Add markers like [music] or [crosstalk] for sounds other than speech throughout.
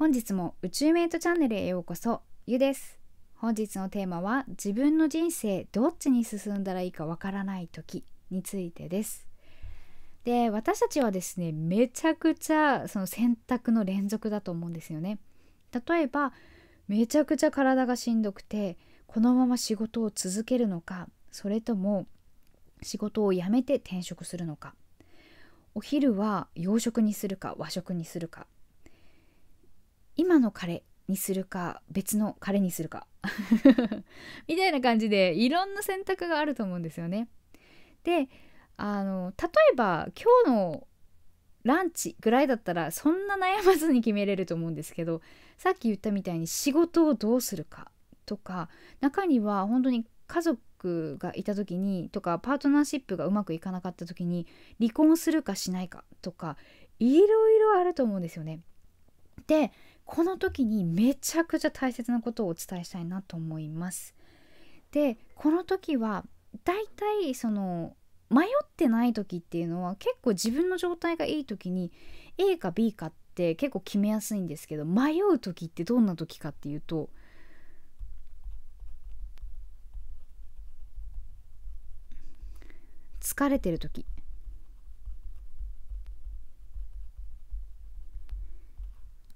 本日も宇宙メイトチャンネルへようこそゆです本日のテーマは自分の人生どっちに進んだらいいかわからない時についてですで私たちはですねめちゃくちゃその選択の連続だと思うんですよね例えばめちゃくちゃ体がしんどくてこのまま仕事を続けるのかそれとも仕事を辞めて転職するのかお昼は洋食にするか和食にするか今の彼にするか別の彼にするか [laughs] みたいな感じでいろんな選択があると思うんですよね。であの例えば今日のランチぐらいだったらそんな悩まずに決めれると思うんですけどさっき言ったみたいに仕事をどうするかとか中には本当に家族がいた時にとかパートナーシップがうまくいかなかった時に離婚するかしないかとかいろいろあると思うんですよね。でこの時にめちゃくちゃ大切なことをお伝えしたいなと思います。でこの時はだいたいその迷ってない時っていうのは結構自分の状態がいい時に A か B かって結構決めやすいんですけど迷う時ってどんな時かっていうと疲れてる時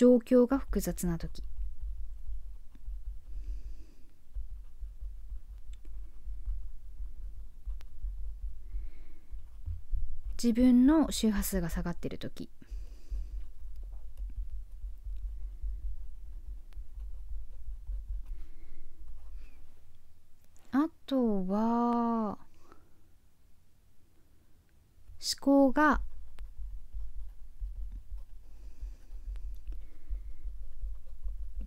状況が複雑な時自分の周波数が下がっている時あとは思考が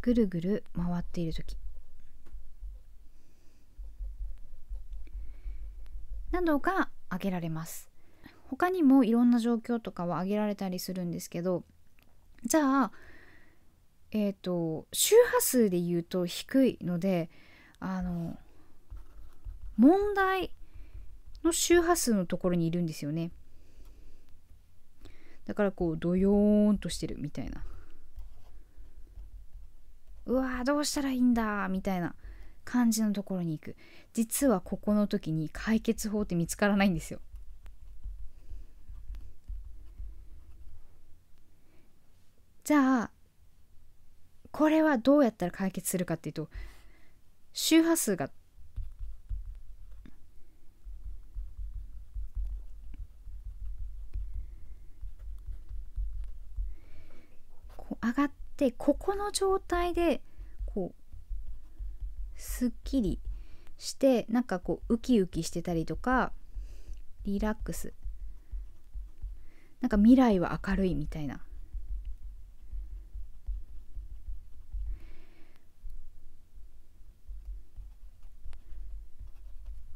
ぐるぐる回っている時などが挙げられます他にもいろんな状況とかは挙げられたりするんですけどじゃあえっ、ー、と周波数で言うと低いのであの問題の周波数のところにいるんですよねだからこうドヨーンとしてるみたいなうわーどうしたらいいんだみたいな感じのところに行く実はここの時に解決法って見つからないんですよじゃあこれはどうやったら解決するかっていうと周波数が上がってでここの状態でこうすっきりしてなんかこうウキウキしてたりとかリラックスなんか未来は明るいみたいな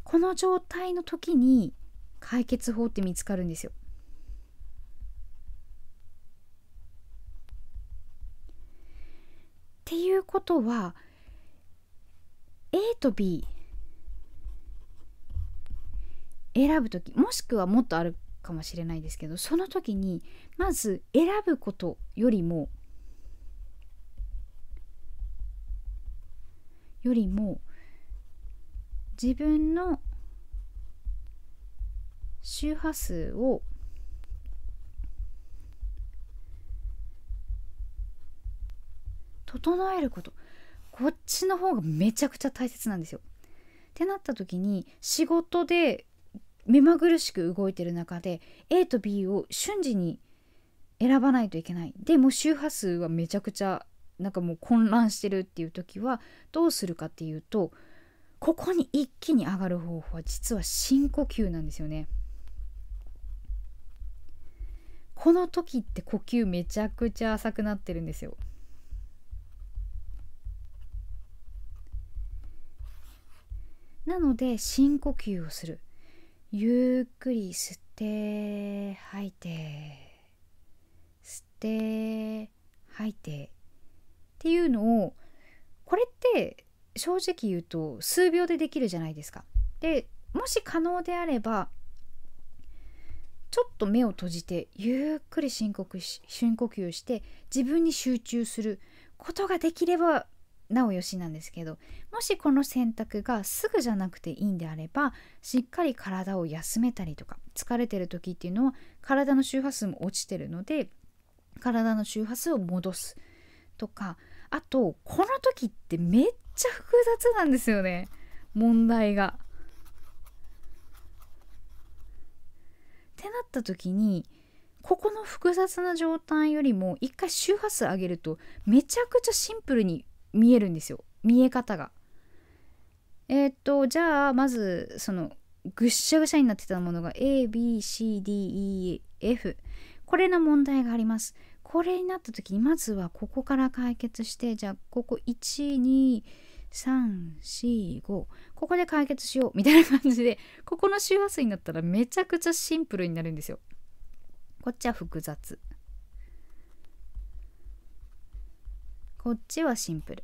この状態の時に解決法って見つかるんですよことは A と B 選ぶ時もしくはもっとあるかもしれないですけどその時にまず選ぶことよりもよりも自分の周波数を整えることこっちの方がめちゃくちゃ大切なんですよ。ってなった時に仕事で目まぐるしく動いてる中で A と B を瞬時に選ばないといけないでも周波数はめちゃくちゃなんかもう混乱してるっていう時はどうするかっていうとここに一気に上がる方法は実は深呼吸なんですよね。この時って呼吸めちゃくちゃ浅くなってるんですよ。なので深呼吸をするゆっくり吸って吐いて吸って吐いてっていうのをこれって正直言うと数秒でできるじゃないですか。でもし可能であればちょっと目を閉じてゆっくり深呼吸し深呼吸して自分に集中することができればなおよしなんですけどもしこの選択がすぐじゃなくていいんであればしっかり体を休めたりとか疲れてる時っていうのは体の周波数も落ちてるので体の周波数を戻すとかあとこの時ってめっちゃ複雑なんですよね問題が。ってなった時にここの複雑な状態よりも一回周波数上げるとめちゃくちゃシンプルに見えるんですよ見え方が。えー、っとじゃあまずそのぐっしゃぐしゃになってたものが ABCDEF これの問題があります。これになった時まずはここから解決してじゃあここ12345ここで解決しようみたいな感じでここの周波数になったらめちゃくちゃシンプルになるんですよ。こっちは複雑こっちはシンプル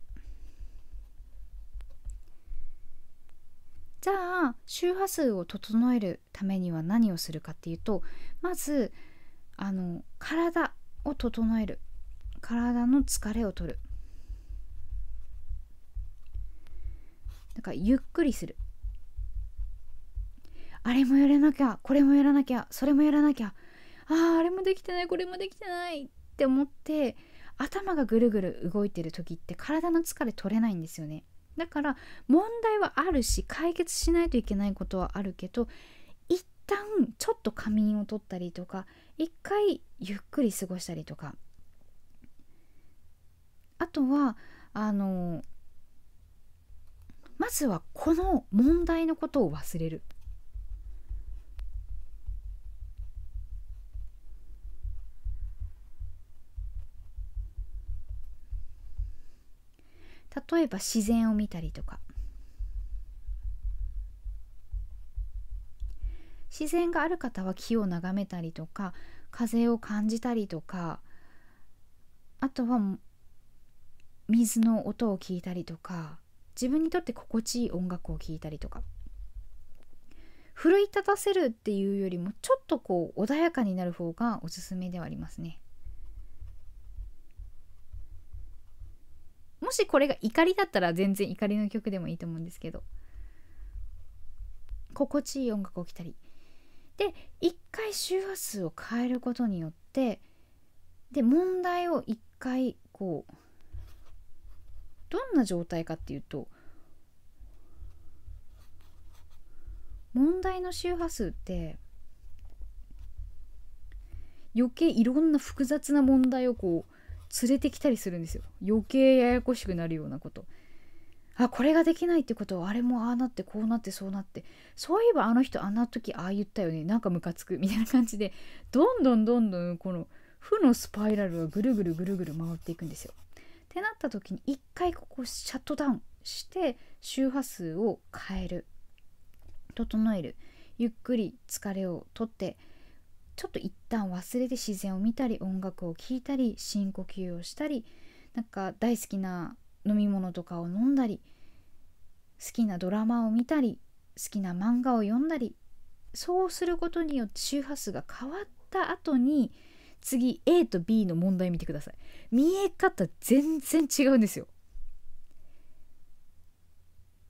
じゃあ周波数を整えるためには何をするかっていうとまずあの体を整える体の疲れを取るだからゆっくりするあれもやらなきゃこれもやらなきゃそれもやらなきゃあああれもできてないこれもできてないって思って頭がぐるぐる動いてる時って体の疲れ取れないんですよねだから問題はあるし解決しないといけないことはあるけど一旦ちょっと仮眠を取ったりとか一回ゆっくり過ごしたりとかあとはあのまずはこの問題のことを忘れる例えば自然を見たりとか自然がある方は木を眺めたりとか風を感じたりとかあとは水の音を聞いたりとか自分にとって心地いい音楽を聴いたりとか奮い立たせるっていうよりもちょっとこう穏やかになる方がおすすめではありますね。しこれが怒りだったら全然怒りの曲でもいいと思うんですけど心地いい音楽をきたりで一回周波数を変えることによってで問題を一回こうどんな状態かっていうと問題の周波数って余計いろんな複雑な問題をこう連れてきたりするんですよ余計ややこしくなるようなことあこれができないってことはあれもああなってこうなってそうなってそういえばあの人あんな時ああ言ったよねなんかムカつくみたいな感じでどんどんどんどんこの負のスパイラルはぐるぐるぐるぐる回っていくんですよ。ってなった時に一回ここシャットダウンして周波数を変える整えるゆっくり疲れをとってちょっと一旦忘れて自然を見たり音楽を聴いたり深呼吸をしたりなんか大好きな飲み物とかを飲んだり好きなドラマを見たり好きな漫画を読んだりそうすることによって周波数が変わった後に次 A と B の問題見てください見え方全然違うんですよ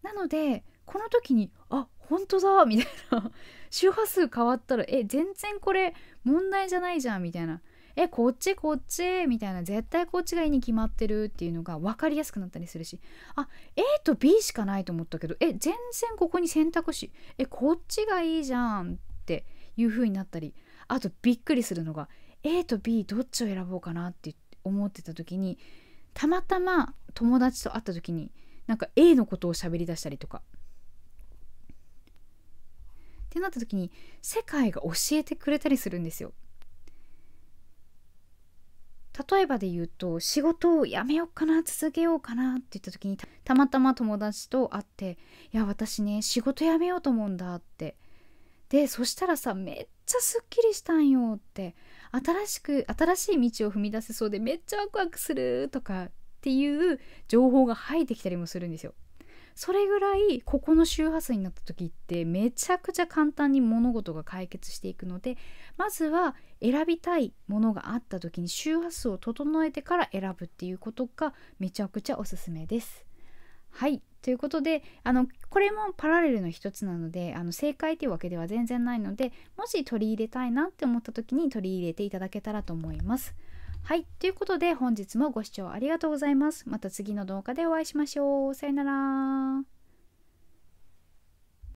なのでこの時にあ本当だみたいな [laughs] 周波数変わったらえ全然これ問題じゃないじゃんみたいなえこっちこっちみたいな絶対こっちがいいに決まってるっていうのが分かりやすくなったりするしあ A と B しかないと思ったけどえ全然ここに選択肢えこっちがいいじゃんっていう風になったりあとびっくりするのが A と B どっちを選ぼうかなって思ってた時にたまたま友達と会った時になんか A のことを喋りだしたりとかってなった時に世界が教えてくれたりするんですよ。例えばで言うと仕事をやめようかな続けようかなって言った時にたまたま友達と会って「いや私ね仕事辞めようと思うんだ」ってでそしたらさめっちゃすっきりしたんよって新しく新しい道を踏み出せそうでめっちゃワクワクするとかっていう情報が入ってきたりもするんですよ。それぐらいここの周波数になった時ってめちゃくちゃ簡単に物事が解決していくのでまずは選びたいものがあった時に周波数を整えてから選ぶっていうことがめちゃくちゃおすすめです。はいということであのこれもパラレルの一つなのであの正解というわけでは全然ないのでもし取り入れたいなって思った時に取り入れていただけたらと思います。はい。ということで本日もご視聴ありがとうございます。また次の動画でお会いしましょう。さよなら。